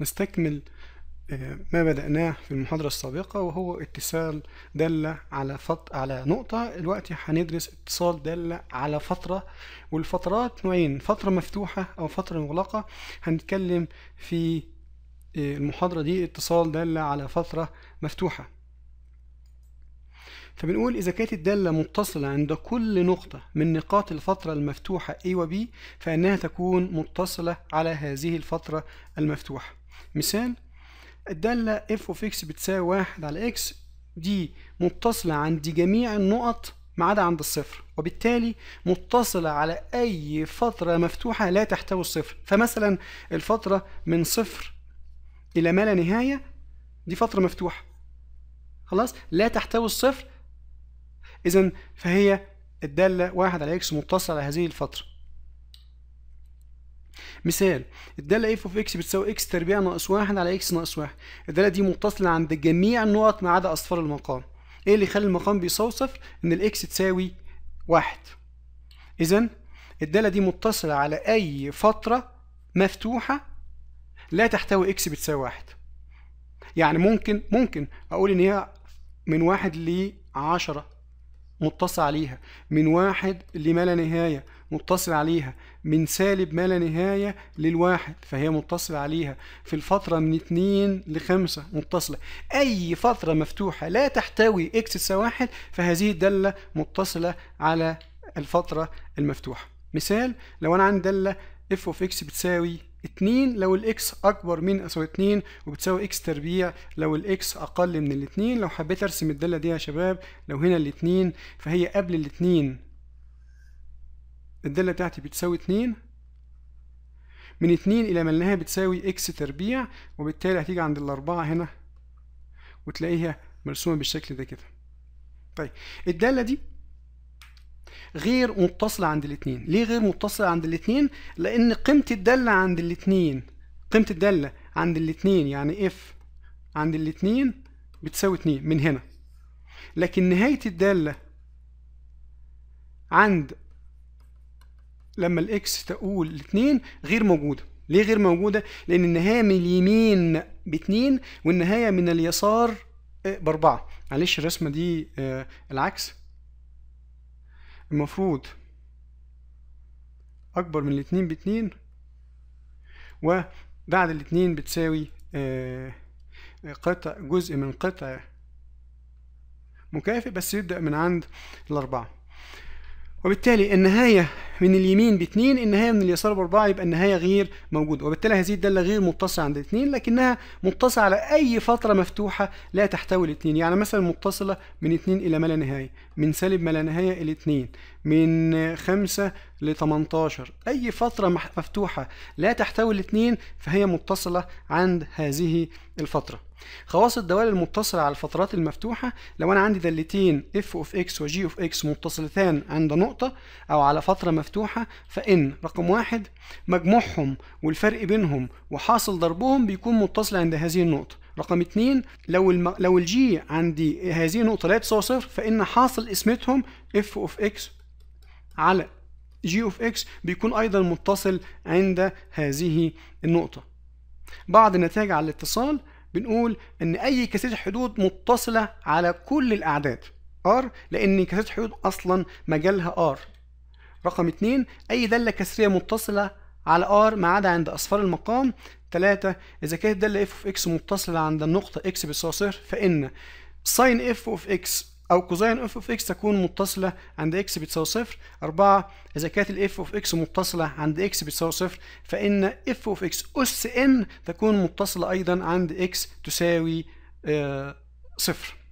نستكمل آه، ما بدأناه في المحاضرة السابقة وهو اتصال دالة على فط... على نقطة الوقت هندرس اتصال دالة على فترة والفترات نوعين فترة مفتوحة أو فترة مغلقة هنتكلم في آه، المحاضرة دي اتصال دالة على فترة مفتوحة فبنقول إذا كانت الدالة متصلة عند كل نقطة من نقاط الفترة المفتوحة A و B فإنها تكون متصلة على هذه الفترة المفتوحة مثال الدالة f of x بتساوي واحد على x دي متصلة عند جميع النقط ما عدا عند الصفر وبالتالي متصلة على أي فترة مفتوحة لا تحتوي الصفر فمثلا الفترة من صفر إلى ما لا نهاية دي فترة مفتوحة خلاص لا تحتوي الصفر إذا فهي الدالة واحد على إكس متصلة على هذه الفترة مثال الداله اف اوف اكس بتساوي اكس تربيع ناقص واحد على اكس ناقص واحد الداله دي متصله عند جميع النقط ما عدا اصفار المقام ايه اللي يخلي المقام بيساوي صفر ان الاكس تساوي واحد اذا الداله دي متصله على اي فتره مفتوحه لا تحتوي اكس بتساوي واحد يعني ممكن ممكن اقول ان هي من واحد ل 10 متصل عليها من واحد لما لا نهاية متصل عليها من سالب ما لا نهاية للواحد فهي متصلة عليها في الفترة من اتنين لخمسة متصلة أي فترة مفتوحة لا تحتوي إكس تساوي واحد فهذه الدالة متصلة على الفترة المفتوحة مثال لو أنا عندي دالة اف اوف اكس بتساوي 2 لو الاكس اكبر من اساوي 2 وبتساوي اكس تربيع لو الاكس اقل من الاثنين لو حبيت ارسم الداله دي يا شباب لو هنا الاثنين فهي قبل الاثنين الداله بتاعتي بتساوي 2 من 2 الى ما انها بتساوي اكس تربيع وبالتالي هتيجي عند الاربعه هنا وتلاقيها مرسومه بالشكل ده كده طيب الداله دي غير متصلة عند الاثنين ليه غير متصلة عند الاثنين لأن قيمة الدالة عند الاثنين قيمة الدالة عند الاثنين يعني اف عند الاثنين بتساوي 2 من هنا لكن نهاية الدالة عند لما الاكس تقول الاثنين غير موجودة ليه غير موجودة؟ لأن النهاية من اليمين ب2 والنهاية من اليسار بأربعة معلش الرسمة دي آه، العكس المفروض أكبر من الاتنين باتنين وبعد الاتنين بتساوي آه، آه، قطع جزء من قطع مكافئ بس يبدأ من عند الأربعة وبالتالي النهاية من اليمين باتنين النهاية من اليسار بأربعة يبقى النهاية غير موجودة وبالتالي هذه الدالة غير متصلة عند اتنين لكنها متصلة على أي فترة مفتوحة لا تحتوي الاتنين يعني مثلا متصلة من اتنين إلى ما لا نهاية من سالب ما لا نهاية إلى اتنين من 5 ل 18 أي فترة مفتوحة لا تحتوي الاثنين فهي متصلة عند هذه الفترة خواص الدوال المتصلة على الفترات المفتوحة لو أنا عندي دالتين f of x و g of x متصلتان عند نقطة أو على فترة مفتوحة فإن رقم واحد مجموعهم والفرق بينهم وحاصل ضربهم بيكون متصل عند هذه النقطة رقم اتنين لو الم... لو الجي عندي هذه النقطة لا تساوي صفر فإن حاصل قسمتهم f of x على جي اوف اكس بيكون ايضا متصل عند هذه النقطة بعد النتائج على الاتصال بنقول ان اي كثافة حدود متصلة على كل الاعداد ار لان كثافة حدود اصلا مجالها ار رقم 2 اي دالة كسرية متصلة على ار ما عدا عند اصفار المقام 3 اذا كانت دالة اف اوف اكس متصلة عند النقطة اكس بيساوي صفر فان ساين اف اوف اكس أو كوزين اف اوف اكس تكون متصلة عند اكس بتساوي صفر أربعة إذا كانت الاف اوف اكس متصلة عند اكس بتساوي صفر فإن اف اوف اكس أس ان تكون متصلة أيضا عند اكس تساوي آه، صفر